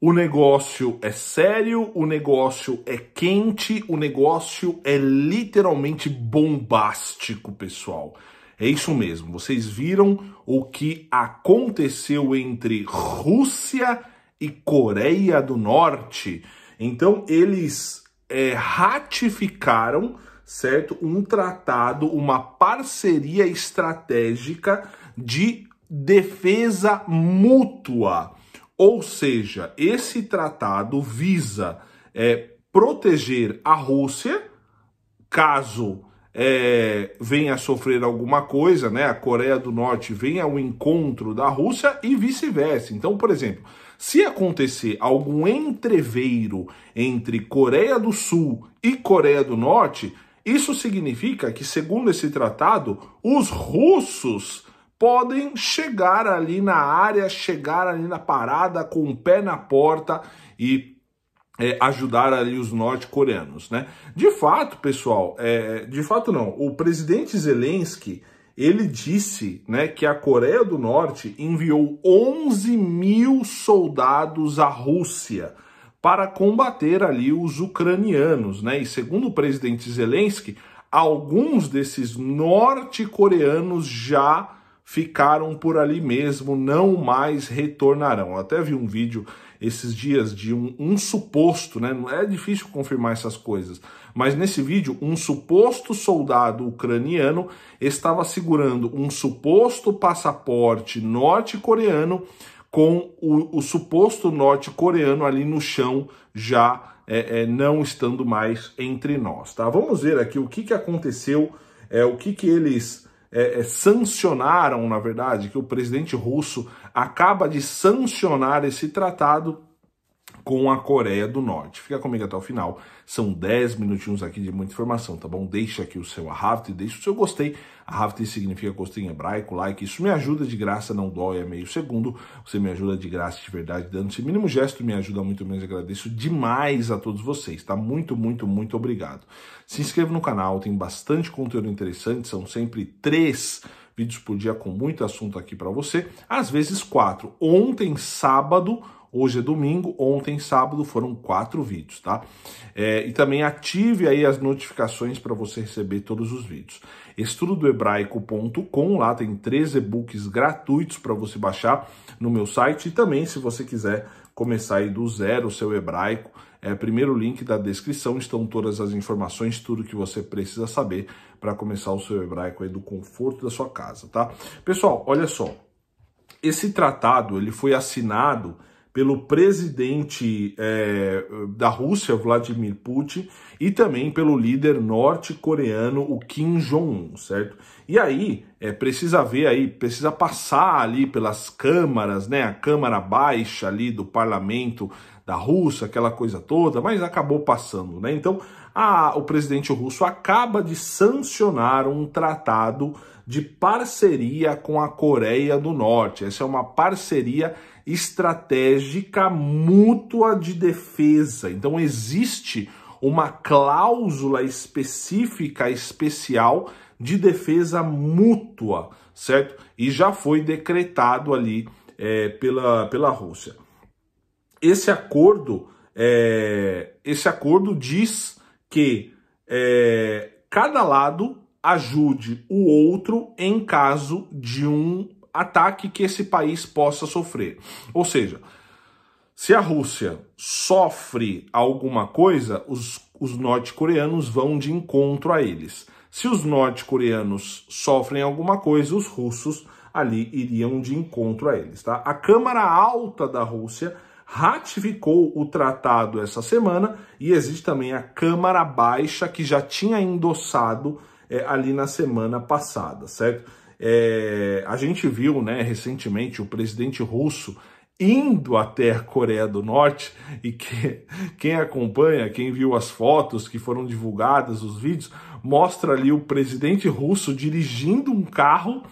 O negócio é sério, o negócio é quente, o negócio é literalmente bombástico, pessoal. É isso mesmo. Vocês viram o que aconteceu entre Rússia e Coreia do Norte? Então, eles é, ratificaram, certo? Um tratado, uma parceria estratégica de defesa mútua. Ou seja, esse tratado visa é, proteger a Rússia caso é, venha a sofrer alguma coisa, né? A Coreia do Norte venha ao encontro da Rússia e vice-versa. Então, por exemplo, se acontecer algum entreveiro entre Coreia do Sul e Coreia do Norte, isso significa que, segundo esse tratado, os russos podem chegar ali na área, chegar ali na parada com o pé na porta e é, ajudar ali os norte-coreanos, né? De fato, pessoal, é, de fato não. O presidente Zelensky ele disse, né, que a Coreia do Norte enviou 11 mil soldados à Rússia para combater ali os ucranianos, né? E segundo o presidente Zelensky, alguns desses norte-coreanos já ficaram por ali mesmo, não mais retornarão. Eu até vi um vídeo esses dias de um, um, suposto, né? É difícil confirmar essas coisas, mas nesse vídeo, um suposto soldado ucraniano estava segurando um suposto passaporte norte-coreano com o, o suposto norte-coreano ali no chão já é, é, não estando mais entre nós, tá? Vamos ver aqui o que, que aconteceu, é, o que, que eles é, é, sancionaram, na verdade, que o presidente russo acaba de sancionar esse tratado com a Coreia do Norte. Fica comigo até o final. São 10 minutinhos aqui de muita informação, tá bom? Deixa aqui o seu Ahavt, deixa o seu gostei. Ahavt significa gostei em hebraico, like. Isso me ajuda de graça, não dói, é meio segundo. Você me ajuda de graça de verdade, dando esse mínimo gesto, me ajuda muito mesmo. Agradeço demais a todos vocês, tá? Muito, muito, muito obrigado. Se inscreva no canal, tem bastante conteúdo interessante, são sempre três vídeos por dia com muito assunto aqui para você, às vezes quatro. Ontem, sábado, Hoje é domingo, ontem sábado foram quatro vídeos, tá? É, e também ative aí as notificações para você receber todos os vídeos. Estudohebraico.com, lá tem três e-books gratuitos para você baixar no meu site e também se você quiser começar aí do zero o seu hebraico, é, primeiro link da descrição estão todas as informações, tudo que você precisa saber para começar o seu hebraico aí do conforto da sua casa, tá? Pessoal, olha só. Esse tratado, ele foi assinado pelo presidente é, da Rússia, Vladimir Putin, e também pelo líder norte-coreano, o Kim Jong-un, certo? E aí, é, precisa ver aí, precisa passar ali pelas câmaras, né? A Câmara Baixa ali do parlamento da Rússia, aquela coisa toda, mas acabou passando, né? Então, a, o presidente russo acaba de sancionar um tratado de parceria com a Coreia do Norte. Essa é uma parceria estratégica mútua de defesa. Então existe uma cláusula específica especial de defesa mútua, certo? E já foi decretado ali é, pela, pela Rússia. Esse acordo, é, esse acordo diz que é, cada lado ajude o outro em caso de um ataque que esse país possa sofrer. Ou seja, se a Rússia sofre alguma coisa, os, os norte-coreanos vão de encontro a eles. Se os norte-coreanos sofrem alguma coisa, os russos ali iriam de encontro a eles. Tá? A Câmara Alta da Rússia ratificou o tratado essa semana e existe também a Câmara Baixa que já tinha endossado é, ali na semana passada, certo? É, a gente viu né, recentemente o presidente russo indo até a Coreia do Norte e que, quem acompanha, quem viu as fotos que foram divulgadas, os vídeos, mostra ali o presidente russo dirigindo um carro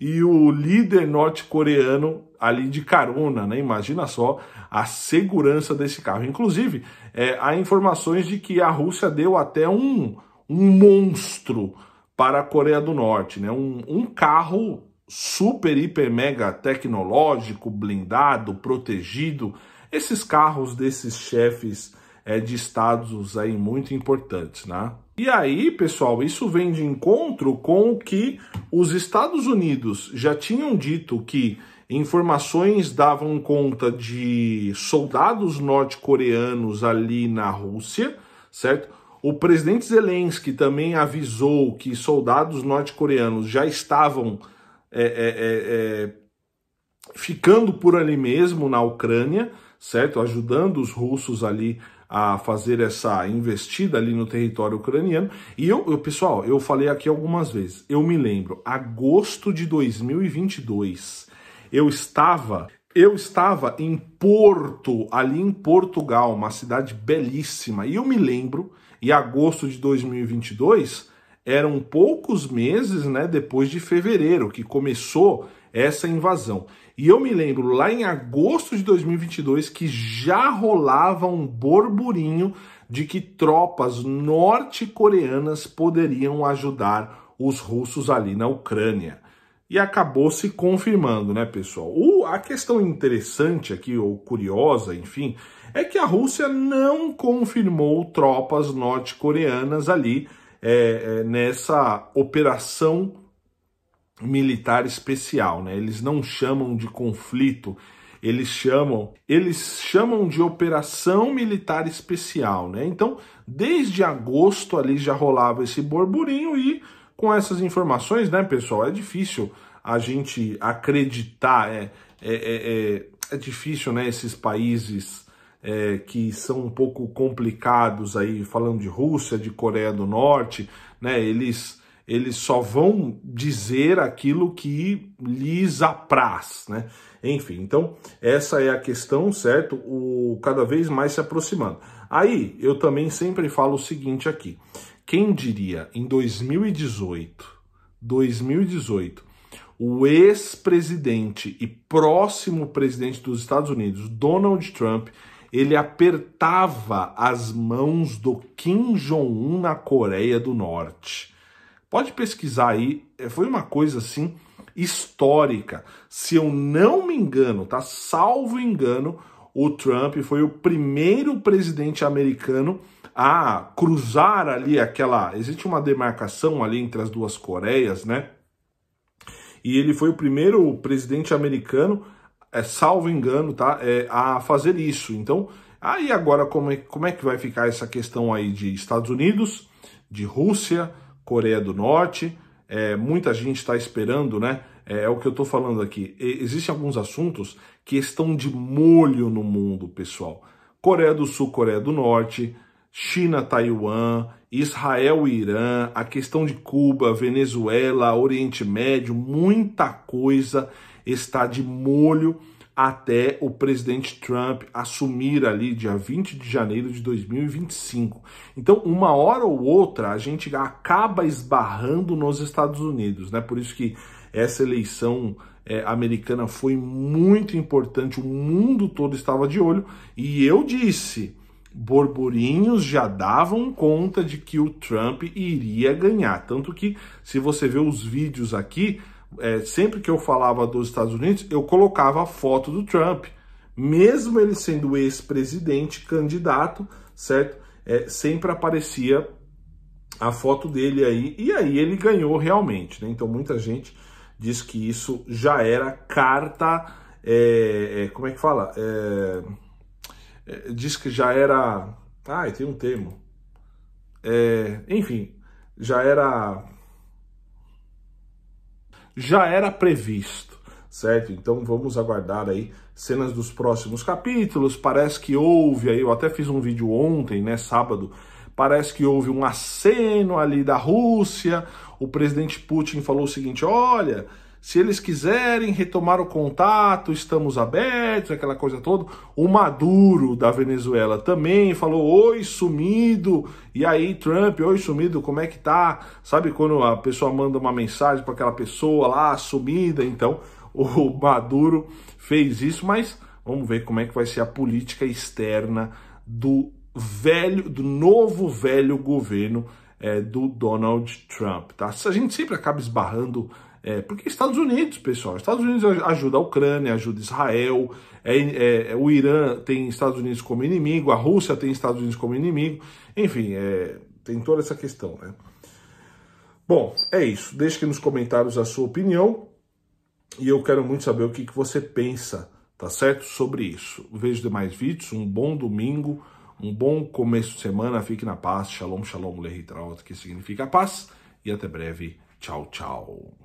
e o líder norte-coreano ali de carona, né? Imagina só a segurança desse carro. Inclusive, é, há informações de que a Rússia deu até um, um monstro para a Coreia do Norte. Né? Um, um carro super, hiper, mega tecnológico, blindado, protegido. Esses carros desses chefes é, de estados aí muito importantes, né? E aí, pessoal, isso vem de encontro com o que os Estados Unidos já tinham dito que informações davam conta de soldados norte-coreanos ali na Rússia, certo? O presidente Zelensky também avisou que soldados norte-coreanos já estavam é, é, é, é, ficando por ali mesmo na Ucrânia, certo? Ajudando os russos ali a fazer essa investida ali no território ucraniano. E eu, eu, pessoal, eu falei aqui algumas vezes. Eu me lembro, agosto de 2022, eu estava eu estava em Porto, ali em Portugal, uma cidade belíssima, e eu me lembro e agosto de 2022 eram poucos meses né, depois de fevereiro, que começou essa invasão. E eu me lembro lá em agosto de 2022 que já rolava um borburinho de que tropas norte-coreanas poderiam ajudar os russos ali na Ucrânia. E acabou se confirmando, né, pessoal? O, a questão interessante aqui, ou curiosa, enfim, é que a Rússia não confirmou tropas norte-coreanas ali é, é, nessa operação militar especial, né? Eles não chamam de conflito, eles chamam, eles chamam de operação militar especial, né? Então, desde agosto ali já rolava esse burburinho e com essas informações, né, pessoal, é difícil a gente acreditar, é, é, é, é difícil, né, esses países é, que são um pouco complicados aí, falando de Rússia, de Coreia do Norte, né? Eles eles só vão dizer aquilo que lhes apraz, né? Enfim, então essa é a questão, certo? O cada vez mais se aproximando. Aí eu também sempre falo o seguinte aqui: quem diria em 2018, 2018, o ex-presidente e próximo presidente dos Estados Unidos, Donald Trump, ele apertava as mãos do Kim Jong-un na Coreia do Norte. Pode pesquisar aí, é, foi uma coisa assim histórica. Se eu não me engano, tá? Salvo engano, o Trump foi o primeiro presidente americano a cruzar ali aquela. Existe uma demarcação ali entre as duas Coreias, né? E ele foi o primeiro presidente americano é, salvo engano, tá? É, a fazer isso. Então, aí agora como é, como é que vai ficar essa questão aí de Estados Unidos, de Rússia, Coreia do Norte? É, muita gente está esperando, né? É, é, o que eu estou falando aqui. E, existem alguns assuntos que estão de molho no mundo, pessoal. Coreia do Sul, Coreia do Norte, China, Taiwan, Israel Irã, a questão de Cuba, Venezuela, Oriente Médio, muita coisa está de molho até o presidente Trump assumir ali dia 20 de janeiro de 2025. Então, uma hora ou outra, a gente acaba esbarrando nos Estados Unidos, né? Por isso que essa eleição é, americana foi muito importante, o mundo todo estava de olho, e eu disse borburinhos já davam conta de que o Trump iria ganhar. Tanto que, se você ver os vídeos aqui, é, sempre que eu falava dos Estados Unidos, eu colocava a foto do Trump, mesmo ele sendo ex-presidente, candidato, certo? É, sempre aparecia a foto dele aí, e aí ele ganhou realmente, né? Então muita gente diz que isso já era carta, é, é como é que fala? É, é, diz que já era, ai, tem um termo, enfim, já era já era previsto, certo? Então vamos aguardar aí cenas dos próximos capítulos. Parece que houve aí, eu até fiz um vídeo ontem, né, sábado, parece que houve um aceno ali da Rússia. O presidente Putin falou o seguinte: olha, se eles quiserem retomar o contato, estamos abertos, aquela coisa toda. O Maduro da Venezuela também falou: oi, sumido. E aí, Trump, oi, sumido, como é que tá? Sabe quando a pessoa manda uma mensagem para aquela pessoa lá, sumida? Então, o Maduro fez isso, mas vamos ver como é que vai ser a política externa do velho, do novo velho governo é, do Donald Trump, tá? A gente sempre acaba esbarrando é, porque Estados Unidos, pessoal, Estados Unidos ajuda a Ucrânia, ajuda Israel, é, é, é, o Irã tem Estados Unidos como inimigo, a Rússia tem Estados Unidos como inimigo, enfim, é, tem toda essa questão, né? Bom, é isso. Deixe aqui nos comentários a sua opinião e eu quero muito saber o que, que você pensa, tá certo? Sobre isso. Vejo demais vídeos, um bom domingo, um bom começo de semana, fique na paz. Shalom, shalom, lehitraot, que significa paz. E até breve. Tchau, tchau.